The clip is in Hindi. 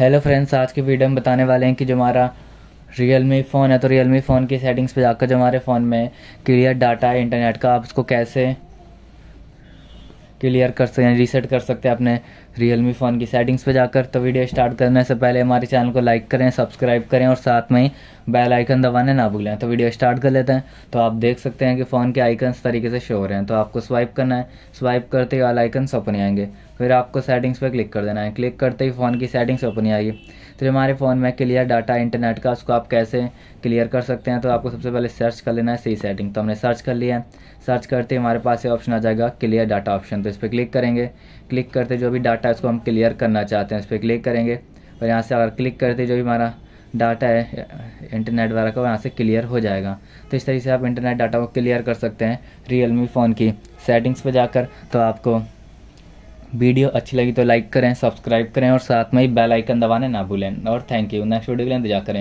हेलो फ्रेंड्स आज के वीडियो में बताने वाले हैं कि जो हमारा रियल मी फ़ोन है तो रियल मी फ़ोन की सेटिंग्स पे जाकर जो हमारे फ़ोन में क्लियर डाटा है इंटरनेट का आप उसको कैसे क्लियर कर सकते हैं रीसेट कर सकते हैं अपने रियल मी फ़ोन की सेटिंग्स पे जाकर तो वीडियो स्टार्ट करने से पहले हमारे चैनल को लाइक करें सब्सक्राइब करें और साथ में ही बेल आइकन दबाने ना भूलें तो वीडियो स्टार्ट कर लेते हैं तो आप देख सकते हैं कि फ़ोन के आइकन तरीके से शो हो रहे हैं तो आपको स्वाइप करना है स्वाइप करते ही वाला आइकन सपने आएंगे फिर आपको सेटिंग्स पर क्लिक कर देना है क्लिक करते ही फ़ोन की सेटिंग्स ओपन ही आएगी फिर तो हमारे फ़ोन में क्लियर डाटा इंटरनेट का उसको आप कैसे क्लियर कर सकते हैं तो आपको सबसे पहले सर्च कर लेना है सही सेटिंग तो हमने सर्च कर लिया है सर्च करते ही हमारे पास ये ऑप्शन आ जाएगा क्लियर डाटा ऑप्शन तो इस पर क्लिक करेंगे क्लिक करते जो भी डाटा है उसको हम क्लियर करना चाहते हैं उस पर क्लिक करेंगे और यहाँ से अगर क्लिक करते जो भी हमारा डाटा है इंटरनेट वगैरह का यहाँ से क्लियर हो जाएगा तो इस तरीके से आप इंटरनेट डाटा को क्लियर कर सकते हैं रियलमी फ़ोन की सेटिंग्स पर जाकर तो आपको वीडियो अच्छी लगी तो लाइक करें सब्सक्राइब करें और साथ में ही बेल आइकन दबाने ना भूलें और थैंक यू नेक्स्ट वीडियो के लिए इंतजार करें